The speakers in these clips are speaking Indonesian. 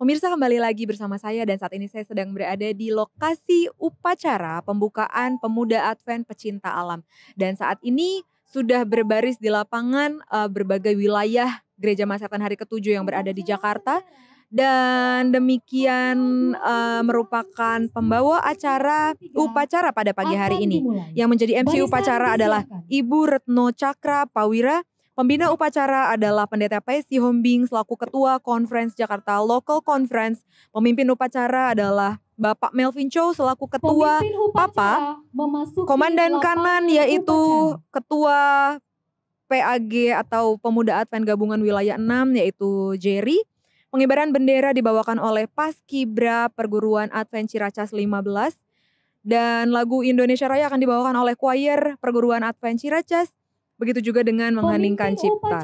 Pemirsa kembali lagi bersama saya dan saat ini saya sedang berada di lokasi upacara pembukaan Pemuda Advent Pecinta Alam. Dan saat ini sudah berbaris di lapangan uh, berbagai wilayah Gereja Masyarakat Hari Ketujuh yang berada di Jakarta. Dan demikian uh, merupakan pembawa acara upacara pada pagi hari ini. Yang menjadi MC upacara adalah Ibu Retno Cakra Pawira Pembina upacara adalah Pendeta Paisi Hombing selaku Ketua Conference Jakarta Local Conference. Pemimpin upacara adalah Bapak Melvin Chow selaku Ketua Papa. Komandan kanan yaitu upacara. Ketua PAG atau Pemuda Advent Gabungan Wilayah 6 yaitu Jerry. Pengibaran bendera dibawakan oleh Paskibra Perguruan Advent Ciracas 15 dan lagu Indonesia Raya akan dibawakan oleh choir Perguruan Advent Ciracas Begitu juga dengan mengheningkan cipta.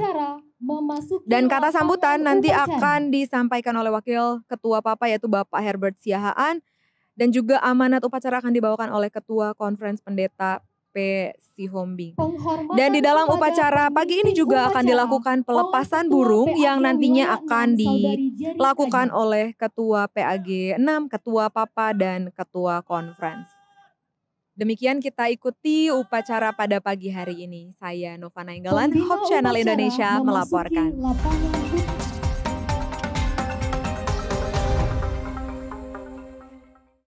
Dan kata sambutan nanti akan disampaikan oleh Wakil Ketua Papa yaitu Bapak Herbert Siahaan dan juga amanat upacara akan dibawakan oleh Ketua Konferensi Pendeta P. Sihombing. Dan di dalam upacara pagi ini juga akan dilakukan pelepasan burung yang nantinya akan dilakukan oleh Ketua PAG 6, Ketua Papa, dan Ketua Konferensi. Demikian kita ikuti upacara pada pagi hari ini. Saya Nova Nainggalan, Hope Channel Indonesia melaporkan.